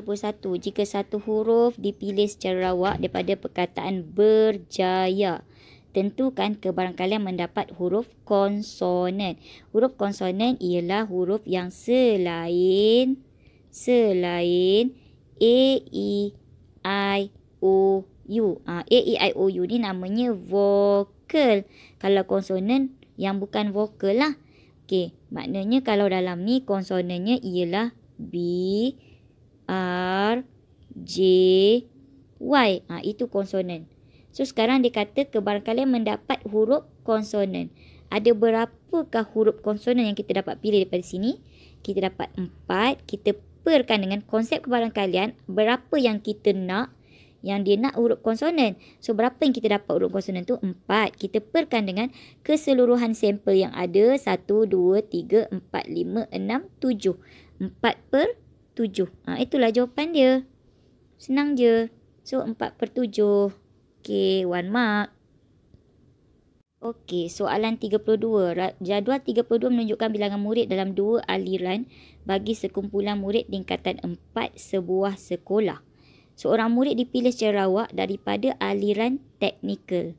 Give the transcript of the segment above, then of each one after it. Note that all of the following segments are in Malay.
31. Jika satu huruf dipilih secara rawak daripada perkataan berjaya, tentukan kebarangkalian mendapat huruf konsonan. Huruf konsonan ialah huruf yang selain selain A, E, I, O, U. Ha, A, E, I, O, U ni namanya vokal. Kalau konsonan yang bukan vokal lah. Okey, maknanya kalau dalam ni konsonannya ialah B, R, J, Y. Ha, itu konsonan. So, sekarang dia kata kebarangkali mendapat huruf konsonan. Ada berapakah huruf konsonan yang kita dapat pilih daripada sini? Kita dapat empat. Kita perkan dengan konsep kebarangkalian. Berapa yang kita nak. Yang dia nak huruf konsonan. So, berapa yang kita dapat huruf konsonan tu? Empat. Kita perkan dengan keseluruhan sampel yang ada. Satu, dua, tiga, empat, lima, enam, tujuh. Empat per 7. Ha, itulah jawapan dia. Senang je. So 4 per 7. Okay one mark. Okey, soalan 32. Jadual 32 menunjukkan bilangan murid dalam dua aliran bagi sekumpulan murid tingkatan 4 sebuah sekolah. Seorang murid dipilih secara rawak daripada aliran teknikal.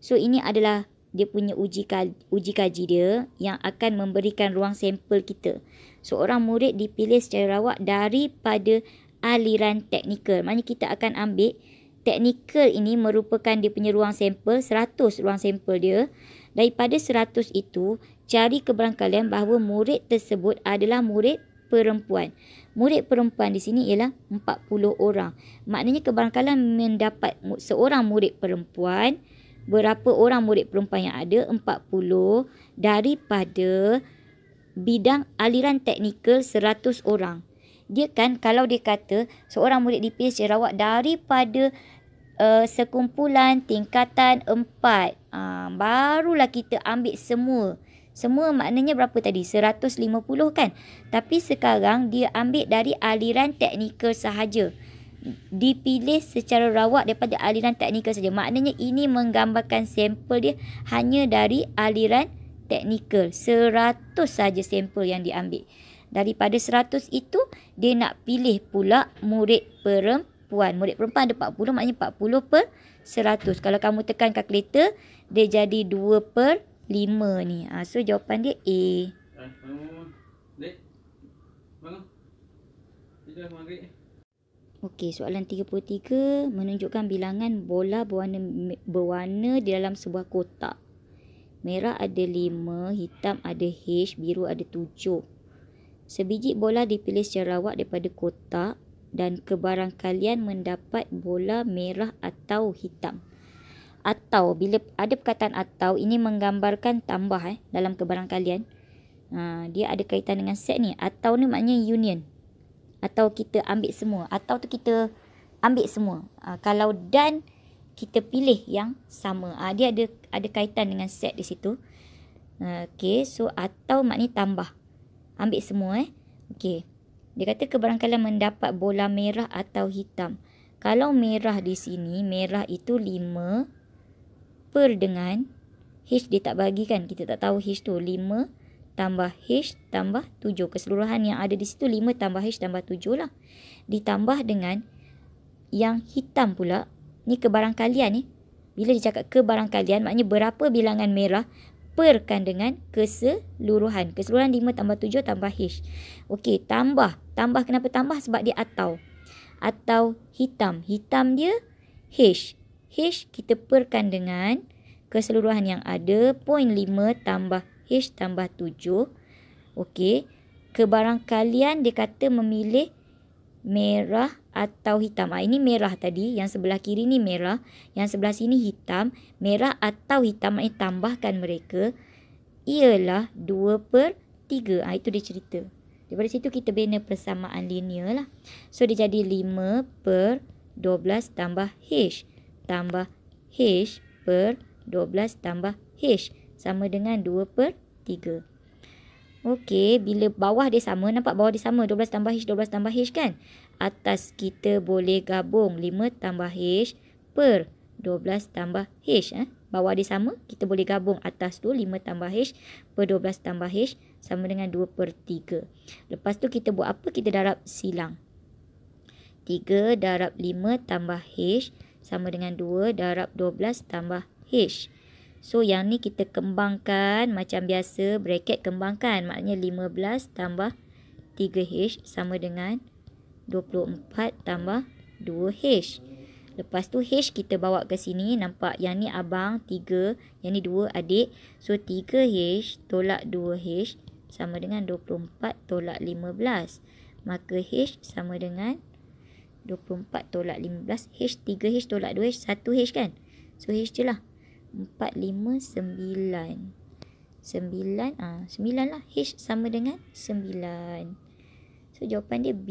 So, ini adalah dia punya uji kaji, uji kaji dia yang akan memberikan ruang sampel kita. Seorang murid dipilih secara rawak daripada aliran teknikal. Maknanya kita akan ambil teknikal ini merupakan dia punya ruang sampel, 100 ruang sampel dia. Daripada 100 itu, cari keberangkalian bahawa murid tersebut adalah murid perempuan. Murid perempuan di sini ialah 40 orang. Maknanya keberangkalan mendapat seorang murid perempuan berapa orang murid perempuan yang ada? 40 daripada bidang aliran teknikal 100 orang. Dia kan kalau dia kata seorang murid di PS Cerawak daripada uh, sekumpulan tingkatan 4, uh, ah, barulah kita ambil semua. Semua maknanya berapa tadi? 150 kan? Tapi sekarang dia ambil dari aliran teknikal sahaja dipilih secara rawak daripada aliran teknikal saja. Maknanya ini menggambarkan sampel dia hanya dari aliran teknikal. seratus saja sampel yang diambil. Daripada seratus itu dia nak pilih pula murid perempuan. Murid perempuan ada 40 maknanya 40 per 100. Kalau kamu tekan kalkulator dia jadi 2 per 5 ni. Ha, so jawapan dia A. Eh, bangun. Dek. Bangun. Kita maghrib. Okey, soalan 33 menunjukkan bilangan bola berwarna berwarna di dalam sebuah kotak. Merah ada 5, hitam ada H, biru ada 7. Sebiji bola dipilih secara awak daripada kotak dan kebarangkalian mendapat bola merah atau hitam. Atau bila ada perkataan atau ini menggambarkan tambah eh dalam kebarangkalian Ha, dia ada kaitan dengan set ni. Atau ni maknanya union atau kita ambil semua atau tu kita ambil semua uh, kalau dan kita pilih yang sama uh, dia ada ada kaitan dengan set di situ uh, ah, okey so atau maknanya tambah ambil semua eh okey dia kata kebarangkalian mendapat bola merah atau hitam kalau merah di sini merah itu 5 per dengan h dia tak bagi kan kita tak tahu h tu 5 tambah H tambah 7. Keseluruhan yang ada di situ 5 tambah H tambah 7 lah. Ditambah dengan yang hitam pula. Ni kebarangkalian ni. Bila dia cakap kebarangkalian maknanya berapa bilangan merah perkan dengan keseluruhan. Keseluruhan 5 tambah 7 tambah H. Okey tambah. Tambah kenapa tambah? Sebab dia atau. Atau hitam. Hitam dia H. H kita perkan dengan keseluruhan yang ada. 0.5 tambah H tambah 7. Okey. Kebarangkalian dia kata memilih merah atau hitam. Ha, ini merah tadi. Yang sebelah kiri ni merah. Yang sebelah sini hitam. Merah atau hitam ni tambahkan mereka. Ialah 2 per 3. Ha, ah, itu dia cerita. Daripada situ kita bina persamaan linear lah. So dia jadi 5 per 12 tambah H. Tambah H per 12 tambah H. Sama dengan 2 per 3. 3. Okey, bila bawah dia sama, nampak bawah dia sama. 12 tambah H, 12 tambah H kan? Atas kita boleh gabung 5 tambah H per 12 tambah H. Eh? Bawah dia sama, kita boleh gabung atas tu 5 tambah H per 12 tambah H sama dengan 2 per 3. Lepas tu kita buat apa? Kita darab silang. 3 darab 5 tambah H sama dengan 2 darab 12 tambah H. So yang ni kita kembangkan macam biasa bracket kembangkan maknanya 15 tambah 3H sama dengan 24 tambah 2H. Lepas tu H kita bawa ke sini nampak yang ni abang 3 yang ni 2 adik. So 3H tolak 2H sama dengan 24 tolak 15. Maka H sama dengan 24 tolak 15. H 3H tolak 2H 1H kan. So H je lah empat lima sembilan sembilan ah, sembilan lah H sama dengan sembilan So jawapan dia B